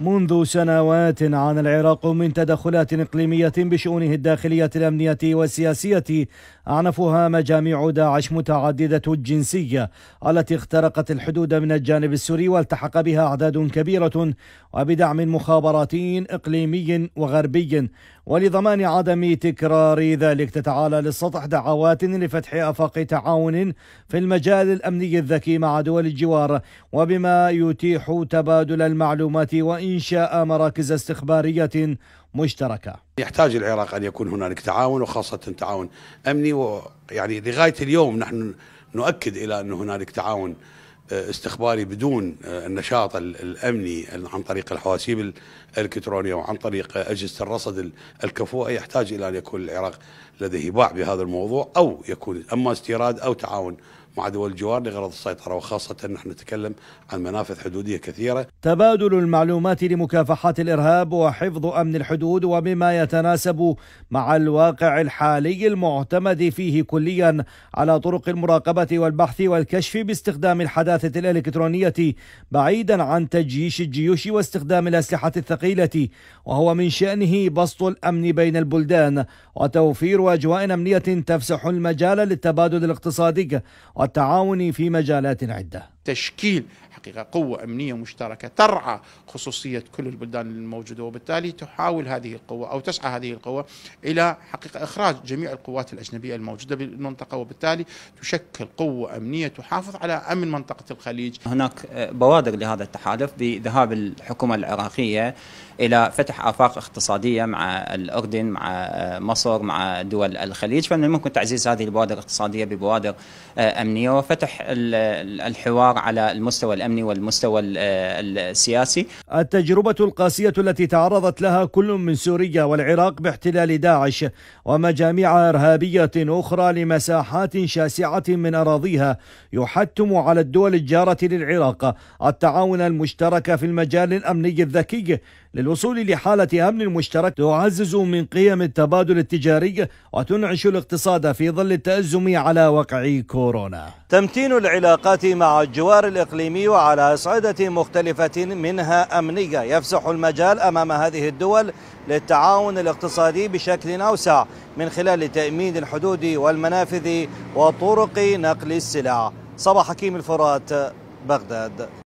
منذ سنوات عانى العراق من تدخلات إقليمية بشؤونه الداخلية الأمنية والسياسية أعنفها مجاميع داعش متعددة الجنسية التي اخترقت الحدود من الجانب السوري والتحق بها أعداد كبيرة وبدعم مخابراتي إقليمي وغربي ولضمان عدم تكرار ذلك تتعالى للسطح دعوات لفتح آفاق تعاون في المجال الأمني الذكي مع دول الجوار وبما يتيح تبادل المعلومات وإن إنشاء مراكز استخبارية مشتركة يحتاج العراق أن يكون هنالك تعاون وخاصة تعاون أمني ويعني لغاية اليوم نحن نؤكد إلى أن هنالك تعاون آه، استخباري بدون آه، النشاط الامني عن طريق الحواسيب الالكترونيه وعن طريق آه، اجهزه الرصد الكفوءه يحتاج الى ان يكون العراق لديه باع بهذا الموضوع او يكون اما استيراد او تعاون مع دول الجوار لغرض السيطرة وخاصة نحن نتكلم عن منافذ حدودية كثيرة تبادل المعلومات لمكافحة الإرهاب وحفظ أمن الحدود ومما يتناسب مع الواقع الحالي المعتمد فيه كليا على طرق المراقبة والبحث والكشف باستخدام الحداثة الإلكترونية بعيدا عن تجييش الجيوش واستخدام الأسلحة الثقيلة وهو من شأنه بسط الأمن بين البلدان وتوفير أجواء أمنية تفسح المجال للتبادل الاقتصادي والتعاون في مجالات عده تشكيل حقيقة قوة أمنية مشتركة ترعى خصوصية كل البلدان الموجودة وبالتالي تحاول هذه القوة أو تسعى هذه القوة إلى حقيقة إخراج جميع القوات الأجنبية الموجودة بالمنطقة وبالتالي تشكل قوة أمنية تحافظ على أمن منطقة الخليج هناك آه، بوادر لهذا التحالف بذهاب الحكومة العراقية إلى فتح آفاق اقتصادية مع الأردن مع آه، مصر مع دول الخليج فمن الممكن تعزيز هذه البوادر الاقتصادية ببوادر آه، أمنية وفتح الحوار على المستوى الامني والمستوى السياسي. التجربه القاسيه التي تعرضت لها كل من سوريا والعراق باحتلال داعش ومجاميع ارهابيه اخرى لمساحات شاسعه من اراضيها يحتم على الدول الجاره للعراق التعاون المشترك في المجال الامني الذكي للوصول لحالة أمن مشترك تعزز من قيم التبادل التجاري وتنعش الاقتصاد في ظل التأزم على وقع كورونا تمتين العلاقات مع الجوار الإقليمي وعلى أصعدة مختلفة منها أمنية يفسح المجال أمام هذه الدول للتعاون الاقتصادي بشكل أوسع من خلال تأمين الحدود والمنافذ وطرق نقل السلع صباح حكيم الفرات بغداد